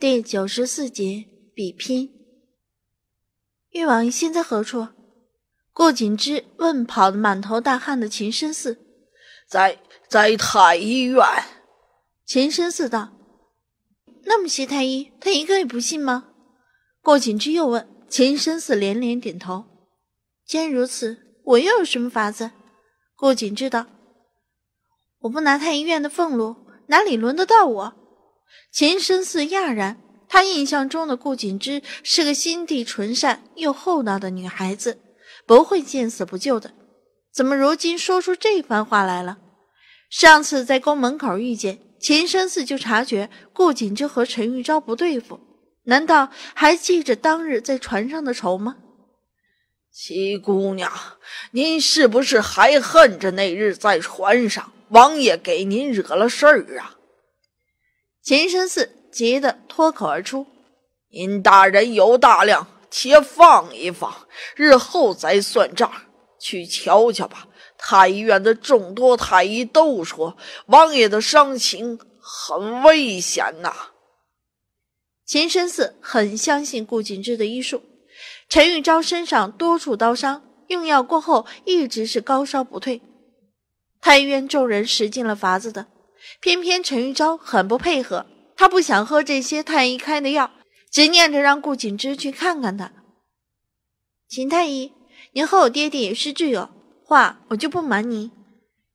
第九十四集比拼，玉王现在何处？顾景之问，跑得满头大汗的秦深寺，在在太医院。秦深寺道：“那么些太医，他一个也不信吗？”顾景之又问，秦深寺连连点头。既然如此，我又有什么法子？顾景之道：“我不拿太医院的俸禄，哪里轮得到我？”秦深似讶然，他印象中的顾锦之是个心地纯善又厚道的女孩子，不会见死不救的。怎么如今说出这番话来了？上次在宫门口遇见秦深似，就察觉顾锦之和陈玉昭不对付，难道还记着当日在船上的仇吗？七姑娘，您是不是还恨着那日在船上王爷给您惹了事儿啊？秦深四急得脱口而出：“您大人有大量，且放一放，日后再算账。去瞧瞧吧。”太医院的众多太医都说：“王爷的伤情很危险呐。”秦深四很相信顾景之的医术。陈玉昭身上多处刀伤，用药过后一直是高烧不退。太医院众人使尽了法子的。偏偏陈玉昭很不配合，他不想喝这些太医开的药，执念着让顾景之去看看他。秦太医，您和我爹爹也是挚友，话我就不瞒您。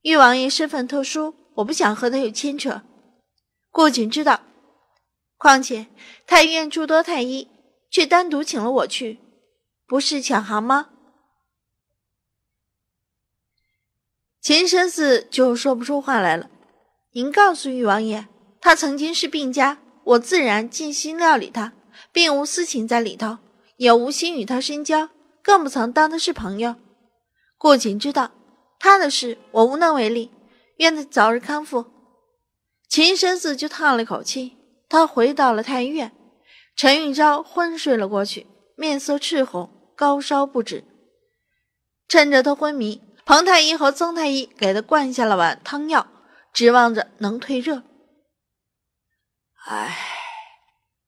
玉王爷身份特殊，我不想和他有牵扯。顾景知道，况且太医院诸多太医，却单独请了我去，不是抢行吗？秦深四就说不出话来了。您告诉玉王爷，他曾经是病家，我自然尽心料理他，并无私情在里头，也无心与他深交，更不曾当他是朋友。顾景知道他的事，我无能为力，愿他早日康复。秦神子就叹了口气，他回到了太医院，陈玉昭昏睡了过去，面色赤红，高烧不止。趁着他昏迷，彭太医和曾太医给他灌下了碗汤药。指望着能退热，哎，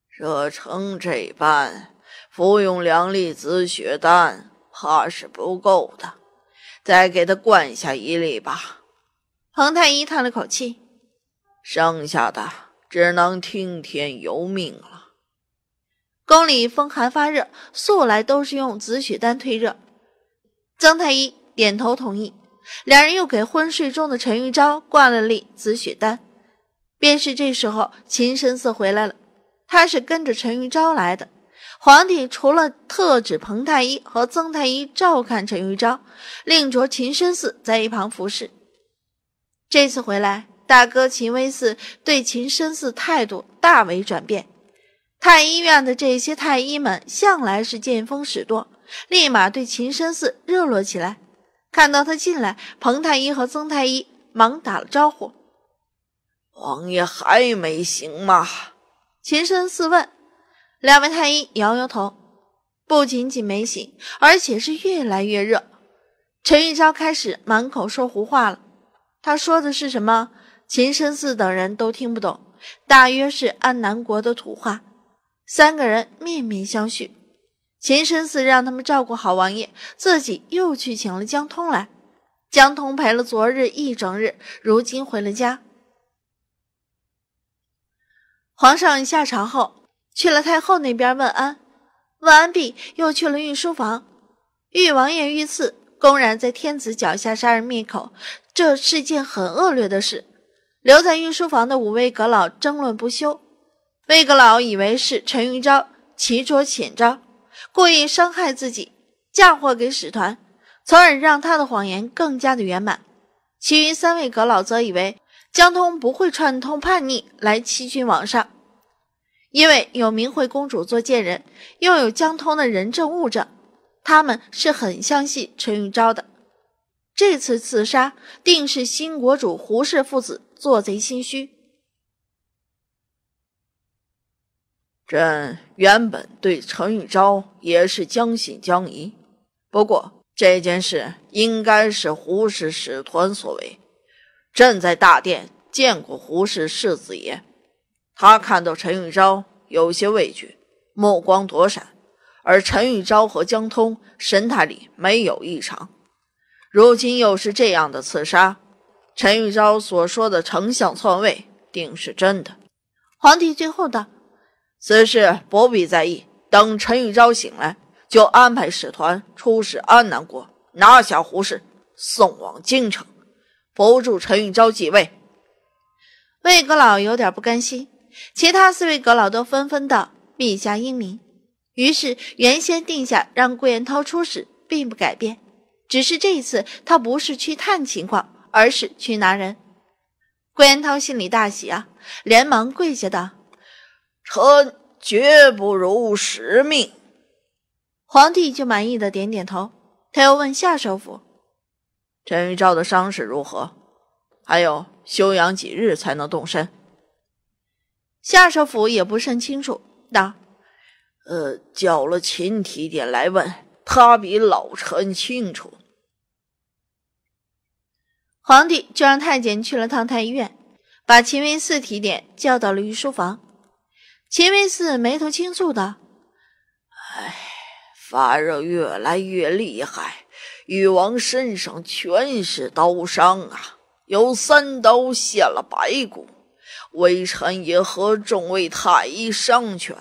热成这般，服用两粒紫血丹怕是不够的，再给他灌下一粒吧。彭太医叹了口气，剩下的只能听天由命了。宫里风寒发热，素来都是用紫血丹退热。曾太医点头同意。两人又给昏睡中的陈玉昭灌了粒紫血丹，便是这时候，秦深寺回来了。他是跟着陈玉昭来的。皇帝除了特指彭太医和曾太医照看陈玉昭，另着秦深寺在一旁服侍。这次回来，大哥秦威寺对秦深寺态度大为转变。太医院的这些太医们向来是见风使舵，立马对秦深寺热络起来。看到他进来，彭太医和曾太医忙打了招呼。王爷还没醒吗？秦深四问。两位太医摇摇头。不仅仅没醒，而且是越来越热。陈玉昭开始满口说胡话了。他说的是什么？秦深四等人都听不懂，大约是安南国的土话。三个人面面相觑。秦申嗣让他们照顾好王爷，自己又去请了江通来。江通陪了昨日一整日，如今回了家。皇上下朝后去了太后那边问安，问安毕又去了御书房。裕王爷遇刺，公然在天子脚下杀人灭口，这是件很恶劣的事。留在御书房的五位阁老争论不休，魏阁老以为是陈云昭奇拙浅招。故意伤害自己，嫁祸给使团，从而让他的谎言更加的圆满。其余三位阁老则以为江通不会串通叛逆来欺君王上，因为有明慧公主做贱人，又有江通的人证物证，他们是很相信陈玉昭的。这次刺杀定是新国主胡氏父子做贼心虚。朕原本对陈玉昭也是将信将疑，不过这件事应该是胡氏使团所为。朕在大殿见过胡氏世子爷，他看到陈玉昭有些畏惧，目光躲闪，而陈玉昭和江通神态里没有异常。如今又是这样的刺杀，陈玉昭所说的丞相篡位定是真的。皇帝最后道。此事不必在意，等陈玉昭醒来，就安排使团出使安南国，拿下胡氏，送往京城，扶助陈玉昭继位。魏阁老有点不甘心，其他四位阁老都纷纷道：“陛下英明。”于是原先定下让顾延涛出使，并不改变，只是这一次他不是去探情况，而是去拿人。顾延涛心里大喜啊，连忙跪下道。臣绝不辱使命。皇帝就满意的点点头。他又问夏首府：“陈玉昭的伤势如何？还有休养几日才能动身？”夏首府也不甚清楚，道：“呃，叫了秦提点来问他，比老臣清楚。”皇帝就让太监去了趟太医院，把秦文四提点叫到了御书房。钱惟四眉头轻蹙道：“哎，发热越来越厉害，禹王身上全是刀伤啊，有三刀现了白骨。微臣也和众位太医商榷，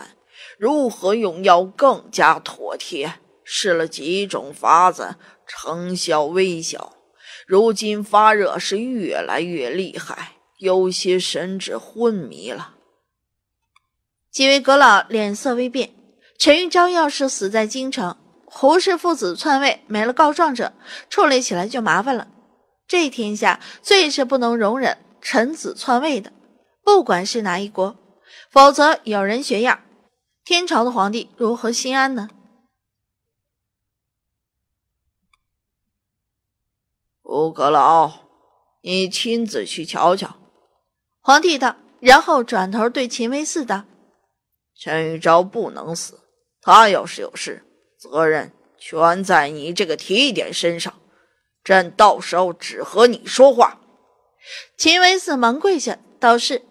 如何用药更加妥帖？试了几种法子，成效微小。如今发热是越来越厉害，有些神志昏迷了。”几位阁老脸色微变。陈玉昭要是死在京城，胡氏父子篡位没了告状者，处理起来就麻烦了。这天下最是不能容忍臣子篡位的，不管是哪一国，否则有人学样，天朝的皇帝如何心安呢？吴阁老，你亲自去瞧瞧。皇帝道，然后转头对秦为四道。陈玉昭不能死，他要是有事，责任全在你这个提点身上。朕到时候只和你说话。秦维四忙跪下，道是。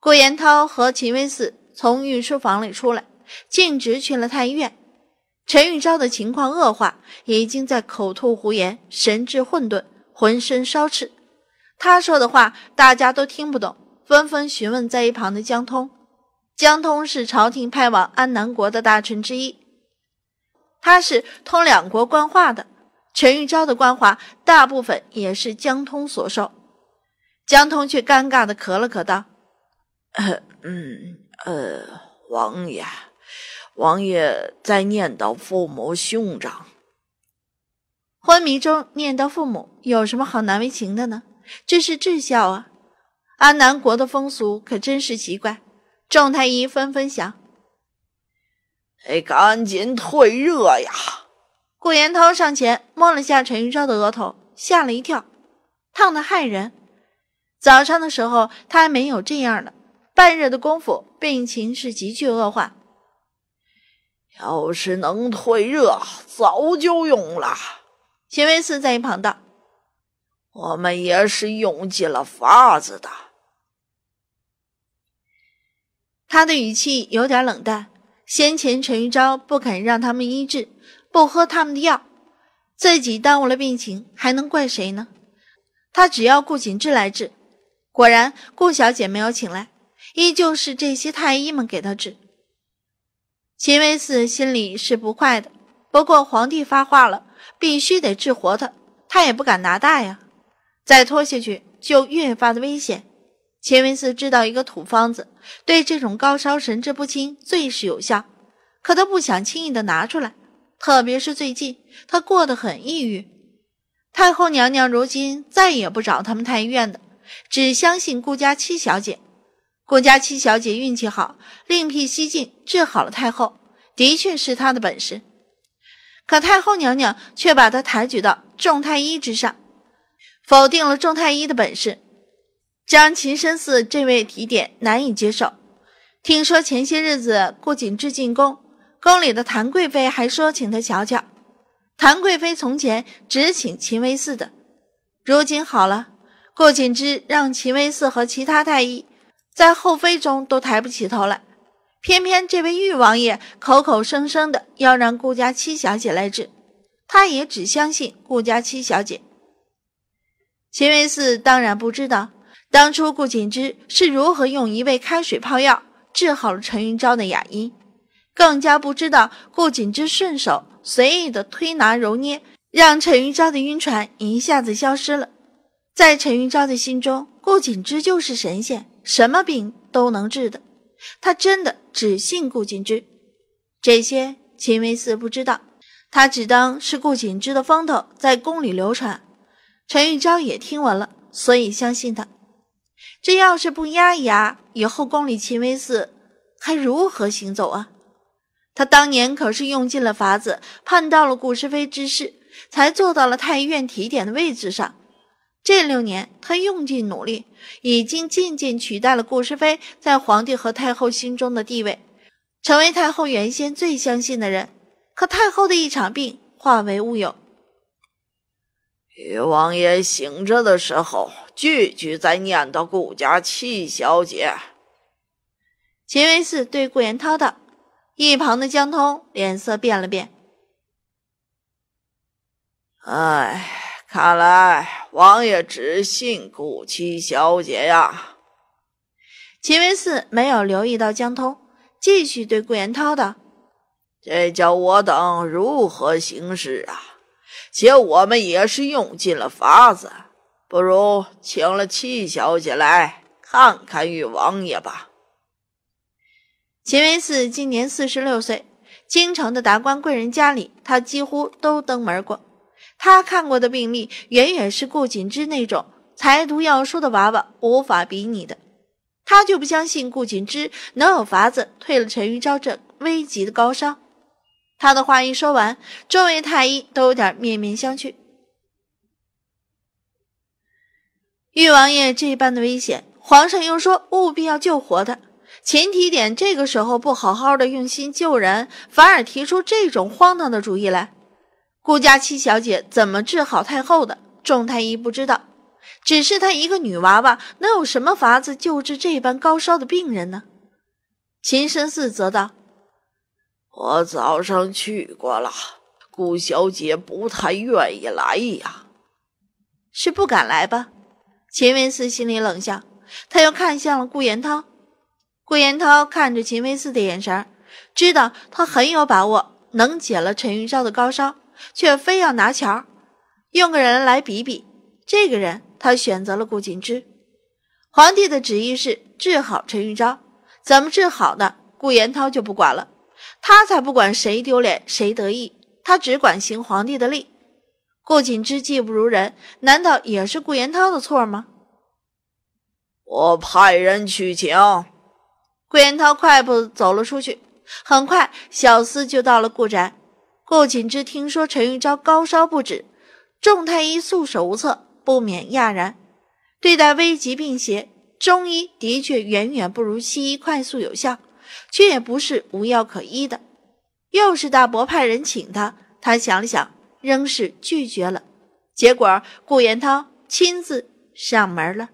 顾延涛和秦维四从御书房里出来，径直去了太医院。陈玉昭的情况恶化，已经在口吐胡言，神志混沌，浑身烧赤。他说的话大家都听不懂，纷纷询问在一旁的江通。江通是朝廷派往安南国的大臣之一，他是通两国官话的。陈玉昭的官话大部分也是江通所授。江通却尴尬的咳了咳道：“嗯，呃，王爷，王爷在念叨父母兄长。昏迷中念叨父母，有什么好难为情的呢？这是至孝啊！安南国的风俗可真是奇怪。”众太医纷纷想：“得赶紧退热呀！”顾延涛上前摸了下陈玉昭的额头，吓了一跳，烫的骇人。早上的时候他还没有这样呢，半日的功夫，病情是急剧恶化。要是能退热，早就用了。钱威四在一旁道：“我们也是用尽了法子的。”他的语气有点冷淡。先前陈玉昭不肯让他们医治，不喝他们的药，自己耽误了病情，还能怪谁呢？他只要顾景志来治。果然，顾小姐没有请来，依旧是这些太医们给他治。秦威四心里是不快的，不过皇帝发话了，必须得治活他，他也不敢拿大呀。再拖下去，就越发的危险。钱文斯知道一个土方子，对这种高烧神志不清最是有效，可他不想轻易的拿出来，特别是最近他过得很抑郁。太后娘娘如今再也不找他们太医院的，只相信顾家七小姐。顾家七小姐运气好，另辟蹊径治好了太后，的确是她的本事。可太后娘娘却把她抬举到众太医之上，否定了众太医的本事。将秦深寺这位提点难以接受。听说前些日子顾景之进宫，宫里的谭贵妃还说请他瞧瞧。谭贵妃从前只请秦威寺的，如今好了，顾景之让秦威寺和其他太医在后妃中都抬不起头来。偏偏这位玉王爷口口声声的要让顾家七小姐来治，他也只相信顾家七小姐。秦威寺当然不知道。当初顾景之是如何用一味开水泡药治好了陈云昭的哑音？更加不知道顾景之顺手随意的推拿揉捏，让陈云昭的晕船一下子消失了。在陈云昭的心中，顾景之就是神仙，什么病都能治的。他真的只信顾景之。这些秦维四不知道，他只当是顾景之的风头在宫里流传。陈云昭也听闻了，所以相信他。这要是不压一压，以后宫里秦威寺还如何行走啊？他当年可是用尽了法子，盼到了顾世妃之事，才坐到了太医院提点的位置上。这六年，他用尽努力，已经渐渐取代了顾世妃在皇帝和太后心中的地位，成为太后原先最相信的人。可太后的一场病化为乌有，余王爷醒着的时候。句句在念叨顾家七小姐，秦为四对顾延涛道。一旁的江通脸色变了变。哎，看来王爷只信顾七小姐呀。秦为四没有留意到江通，继续对顾延涛道：“这叫我等如何行事啊？且我们也是用尽了法子。”不如请了戚小姐来看看玉王爷吧。秦为四今年四十六岁，京城的达官贵人家里，他几乎都登门过。他看过的病例，远远是顾锦之那种才读药书的娃娃无法比拟的。他就不相信顾锦之能有法子退了陈玉昭这危急的高烧。他的话一说完，众位太医都有点面面相觑。玉王爷这般的危险，皇上又说务必要救活他。秦提点这个时候不好好的用心救人，反而提出这种荒唐的主意来。顾家七小姐怎么治好太后的？众太医不知道，只是她一个女娃娃，能有什么法子救治这般高烧的病人呢？秦深四责道：“我早上去过了，顾小姐不太愿意来呀，是不敢来吧？”秦文四心里冷笑，他又看向了顾延涛。顾延涛看着秦文四的眼神，知道他很有把握能解了陈云昭的高烧，却非要拿钱儿，用个人来比比。这个人，他选择了顾景之。皇帝的旨意是治好陈云昭，怎么治好的，顾延涛就不管了，他才不管谁丢脸谁得意，他只管行皇帝的令。顾锦之技不如人，难道也是顾延涛的错吗？我派人去请。顾延涛快步走了出去。很快，小厮就到了顾宅。顾锦之听说陈玉昭高烧不止，众太医束手无策，不免讶然。对待危急病邪，中医的确远远不如西医快速有效，却也不是无药可医的。又是大伯派人请他，他想了想。仍是拒绝了，结果顾延涛亲自上门了。